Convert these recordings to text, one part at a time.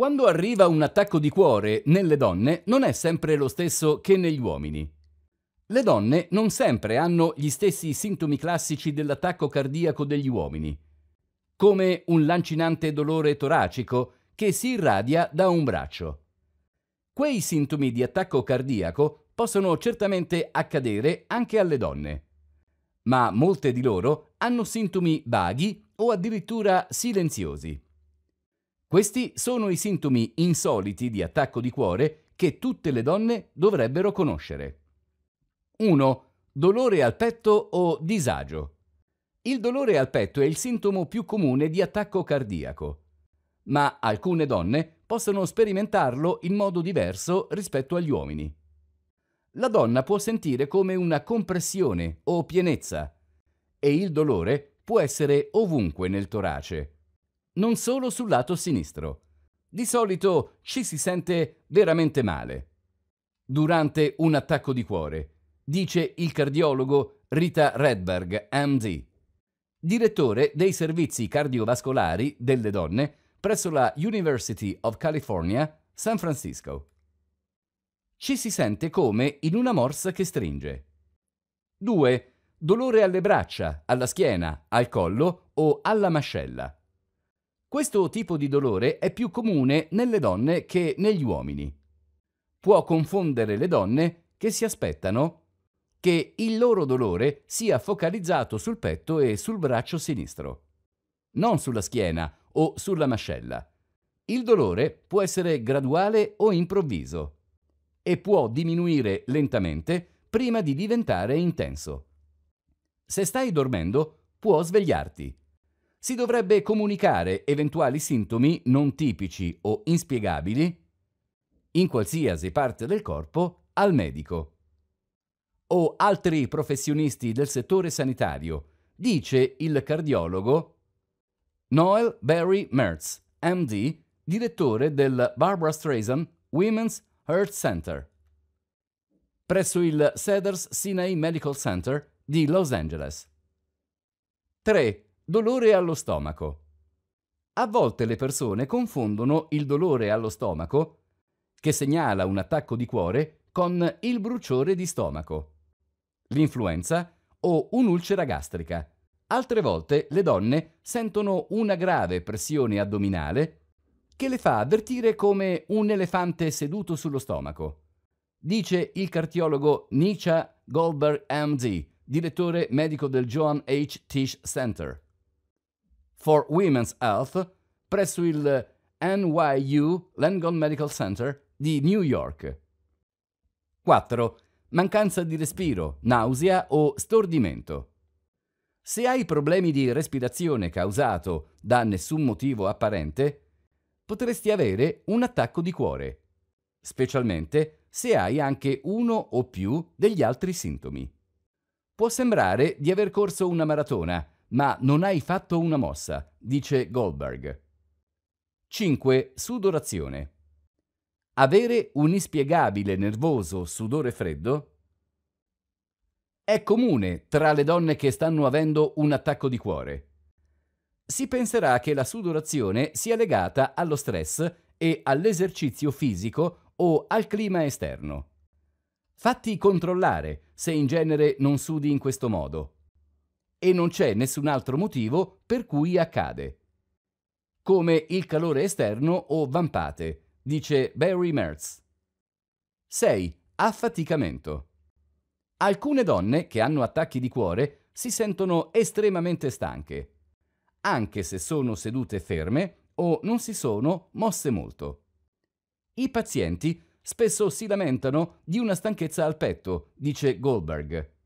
Quando arriva un attacco di cuore nelle donne non è sempre lo stesso che negli uomini. Le donne non sempre hanno gli stessi sintomi classici dell'attacco cardiaco degli uomini, come un lancinante dolore toracico che si irradia da un braccio. Quei sintomi di attacco cardiaco possono certamente accadere anche alle donne, ma molte di loro hanno sintomi vaghi o addirittura silenziosi. Questi sono i sintomi insoliti di attacco di cuore che tutte le donne dovrebbero conoscere. 1. Dolore al petto o disagio. Il dolore al petto è il sintomo più comune di attacco cardiaco, ma alcune donne possono sperimentarlo in modo diverso rispetto agli uomini. La donna può sentire come una compressione o pienezza e il dolore può essere ovunque nel torace non solo sul lato sinistro. Di solito ci si sente veramente male. Durante un attacco di cuore, dice il cardiologo Rita Redberg, MD, direttore dei servizi cardiovascolari delle donne presso la University of California, San Francisco. Ci si sente come in una morsa che stringe. 2. Dolore alle braccia, alla schiena, al collo o alla mascella. Questo tipo di dolore è più comune nelle donne che negli uomini. Può confondere le donne che si aspettano che il loro dolore sia focalizzato sul petto e sul braccio sinistro, non sulla schiena o sulla mascella. Il dolore può essere graduale o improvviso e può diminuire lentamente prima di diventare intenso. Se stai dormendo, può svegliarti si dovrebbe comunicare eventuali sintomi non tipici o inspiegabili in qualsiasi parte del corpo al medico o altri professionisti del settore sanitario, dice il cardiologo Noel Barry Mertz, MD, direttore del Barbara Streisand Women's Heart Center presso il Cedars Sinai Medical Center di Los Angeles. 3. Dolore allo stomaco. A volte le persone confondono il dolore allo stomaco, che segnala un attacco di cuore, con il bruciore di stomaco, l'influenza o un'ulcera gastrica. Altre volte le donne sentono una grave pressione addominale che le fa avvertire come un elefante seduto sullo stomaco. Dice il cardiologo Nietzsche Goldberg MD, direttore medico del John H. Tisch Center for Women's Health presso il NYU Langone Medical Center di New York. 4. Mancanza di respiro, nausea o stordimento. Se hai problemi di respirazione causato da nessun motivo apparente, potresti avere un attacco di cuore, specialmente se hai anche uno o più degli altri sintomi. Può sembrare di aver corso una maratona, ma non hai fatto una mossa, dice Goldberg. 5. Sudorazione. Avere un inspiegabile nervoso sudore freddo è comune tra le donne che stanno avendo un attacco di cuore. Si penserà che la sudorazione sia legata allo stress e all'esercizio fisico o al clima esterno. Fatti controllare se in genere non sudi in questo modo e non c'è nessun altro motivo per cui accade. Come il calore esterno o vampate, dice Barry Mertz. 6. Affaticamento. Alcune donne che hanno attacchi di cuore si sentono estremamente stanche, anche se sono sedute ferme o non si sono mosse molto. I pazienti spesso si lamentano di una stanchezza al petto, dice Goldberg.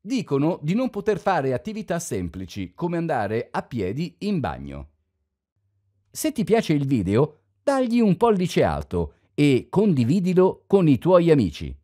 Dicono di non poter fare attività semplici come andare a piedi in bagno. Se ti piace il video, dagli un pollice alto e condividilo con i tuoi amici.